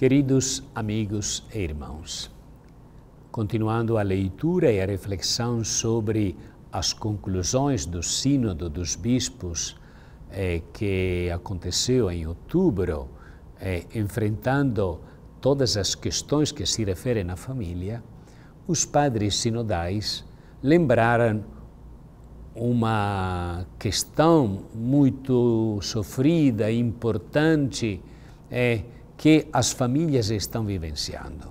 Queridos amigos e irmãos, continuando a leitura e a reflexão sobre as conclusões do Sínodo dos Bispos eh, que aconteceu em outubro, eh, enfrentando todas as questões que se referem à família, os padres sinodais lembraram uma questão muito sofrida, importante, eh, que as famílias estão vivenciando.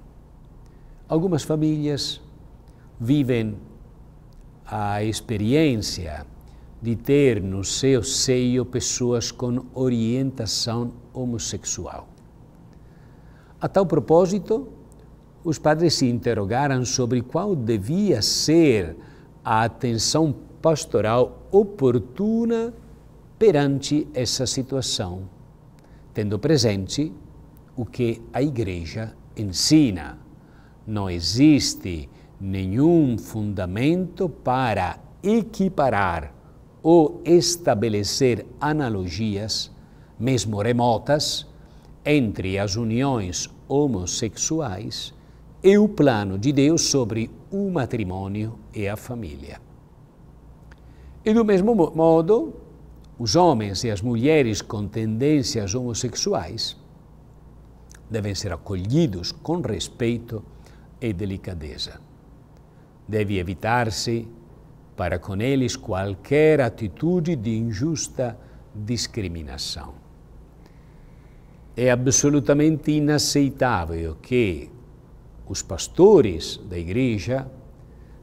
Algumas famílias vivem a experiência de ter no seu seio pessoas com orientação homossexual. A tal propósito, os padres se interrogaram sobre qual devia ser a atenção pastoral oportuna perante essa situação, tendo presente o que a igreja ensina. Não existe nenhum fundamento para equiparar ou estabelecer analogias, mesmo remotas, entre as uniões homossexuais e o plano de Deus sobre o matrimônio e a família. E do mesmo modo, os homens e as mulheres com tendências homossexuais devem ser acolhidos com respeito e delicadeza. Deve evitar-se para com eles qualquer atitude de injusta discriminação. É absolutamente inaceitável que os pastores da igreja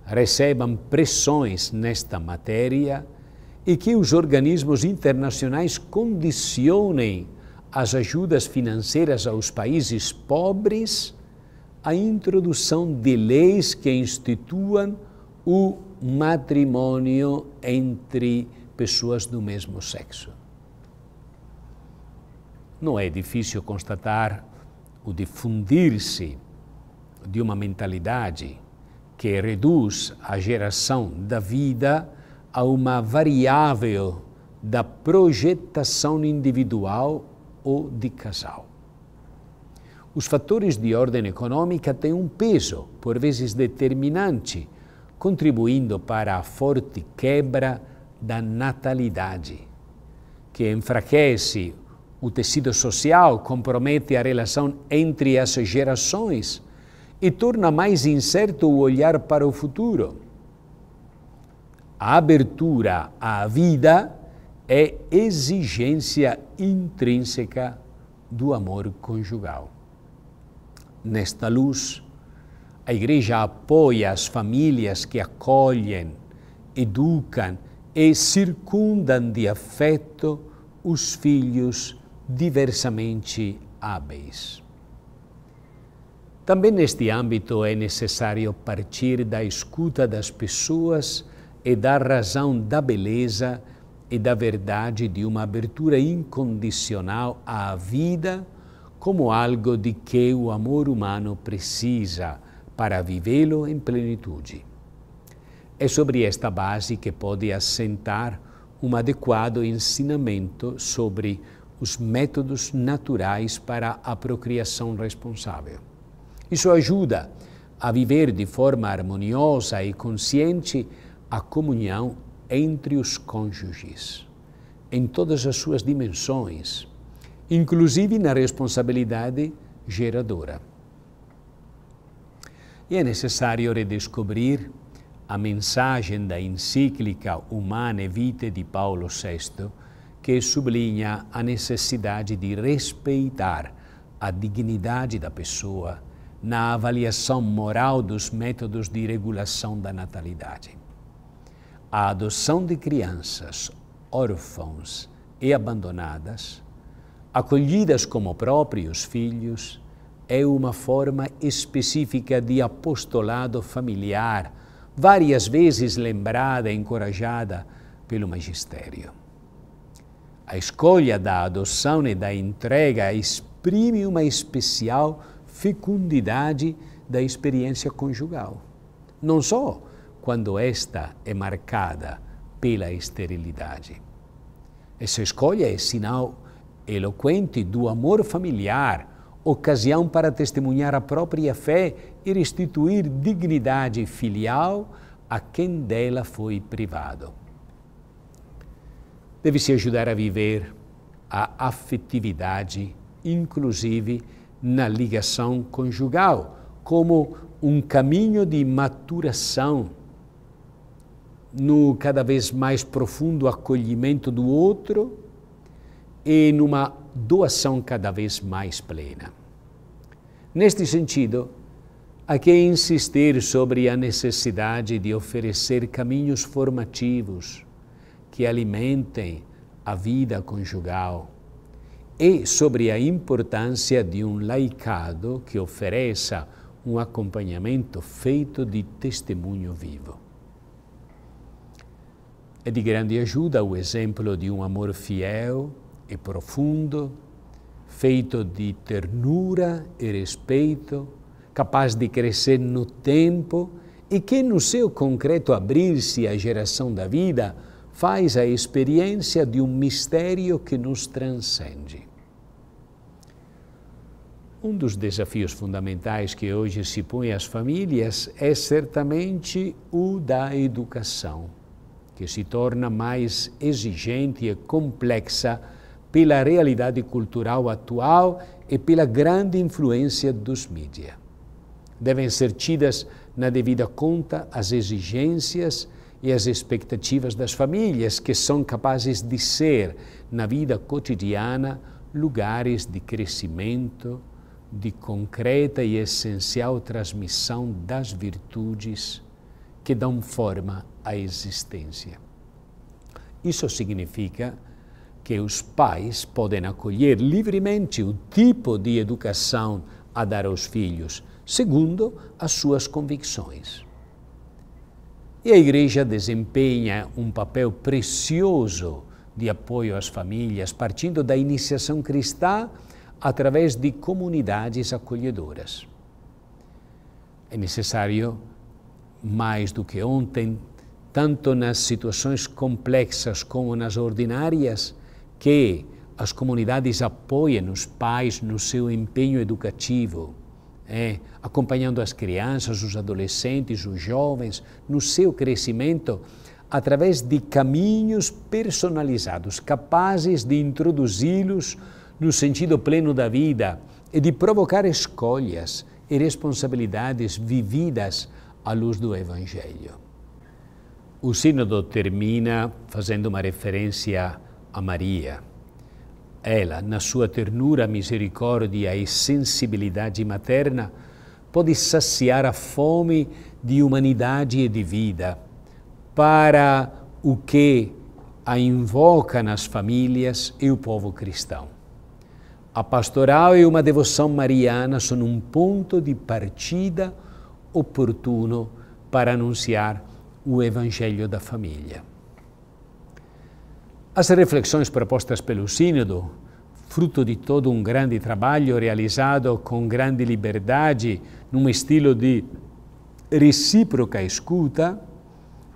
recebam pressões nesta matéria e que os organismos internacionais condicionem as ajudas financeiras aos países pobres, a introdução de leis que instituam o matrimônio entre pessoas do mesmo sexo. Não é difícil constatar o difundir-se de uma mentalidade que reduz a geração da vida a uma variável da projetação individual ou de casal. Os fatores de ordem econômica têm um peso, por vezes determinante, contribuindo para a forte quebra da natalidade, que enfraquece o tecido social, compromete a relação entre as gerações e torna mais incerto o olhar para o futuro. A abertura à vida é exigência intrínseca do amor conjugal. Nesta luz, a Igreja apoia as famílias que acolhem, educam e circundam de afeto os filhos diversamente hábeis. Também neste âmbito é necessário partir da escuta das pessoas e da razão da beleza e da verdade de uma abertura incondicional à vida como algo de que o amor humano precisa para vivê-lo em plenitude. É sobre esta base que pode assentar um adequado ensinamento sobre os métodos naturais para a procriação responsável. Isso ajuda a viver de forma harmoniosa e consciente a comunhão entre os cônjuges, em todas as suas dimensões, inclusive na responsabilidade geradora. E é necessário redescobrir a mensagem da encíclica Humane Vitae de Paulo VI, que sublinha a necessidade de respeitar a dignidade da pessoa na avaliação moral dos métodos de regulação da natalidade a adoção de crianças órfãos e abandonadas, acolhidas como próprios filhos, é uma forma específica de apostolado familiar, várias vezes lembrada e encorajada pelo magistério. A escolha da adoção e da entrega exprime uma especial fecundidade da experiência conjugal. Não só quando esta é marcada pela esterilidade. Essa escolha é sinal eloquente do amor familiar, ocasião para testemunhar a própria fé e restituir dignidade filial a quem dela foi privado. Deve-se ajudar a viver a afetividade, inclusive na ligação conjugal, como um caminho de maturação no cada vez mais profundo acolhimento do outro e numa doação cada vez mais plena. Neste sentido, há que insistir sobre a necessidade de oferecer caminhos formativos que alimentem a vida conjugal e sobre a importância de um laicado que ofereça um acompanhamento feito de testemunho vivo. É de grande ajuda o exemplo de um amor fiel e profundo, feito de ternura e respeito, capaz de crescer no tempo e que, no seu concreto abrir-se à geração da vida, faz a experiência de um mistério que nos transcende. Um dos desafios fundamentais que hoje se põe às famílias é certamente o da educação que se torna mais exigente e complexa pela realidade cultural atual e pela grande influência dos mídias. Devem ser tidas na devida conta as exigências e as expectativas das famílias, que são capazes de ser, na vida cotidiana, lugares de crescimento, de concreta e essencial transmissão das virtudes que dão forma à existência. Isso significa que os pais podem acolher livremente o tipo de educação a dar aos filhos, segundo as suas convicções. E a Igreja desempenha um papel precioso de apoio às famílias, partindo da iniciação cristã através de comunidades acolhedoras. É necessário mais do que ontem, tanto nas situações complexas como nas ordinárias, que as comunidades apoiem os pais no seu empenho educativo, é, acompanhando as crianças, os adolescentes, os jovens, no seu crescimento, através de caminhos personalizados, capazes de introduzi-los no sentido pleno da vida e de provocar escolhas e responsabilidades vividas à luz do Evangelho. O Sínodo termina fazendo uma referência a Maria. Ela, na sua ternura, misericórdia e sensibilidade materna, pode saciar a fome de humanidade e de vida, para o que a invoca nas famílias e o povo cristão. A pastoral e uma devoção mariana são um ponto de partida oportuno para anunciar o Evangelho da família. As reflexões propostas pelo Sínodo, fruto de todo um grande trabalho realizado com grande liberdade, num estilo de recíproca escuta,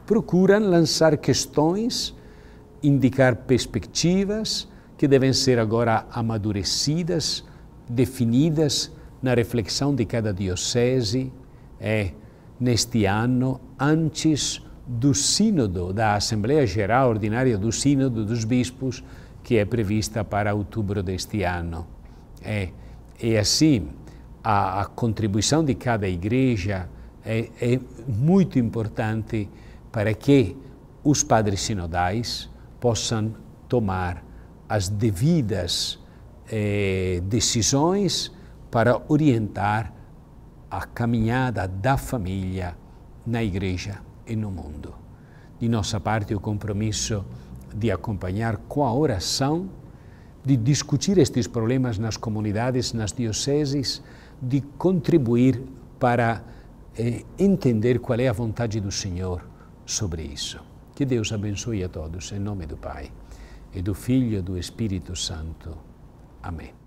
procuram lançar questões, indicar perspectivas que devem ser agora amadurecidas, definidas na reflexão de cada diocese, é neste ano, antes do Sínodo, da Assembleia Geral Ordinária do Sínodo dos Bispos, que é prevista para outubro deste ano. É, e assim, a, a contribuição de cada igreja é, é muito importante para que os padres sinodais possam tomar as devidas eh, decisões para orientar a caminhada da família na igreja e no mundo. De nossa parte, o compromisso de acompanhar com a oração, de discutir estes problemas nas comunidades, nas dioceses, de contribuir para eh, entender qual é a vontade do Senhor sobre isso. Que Deus abençoe a todos, em nome do Pai, e do Filho e do Espírito Santo. Amém.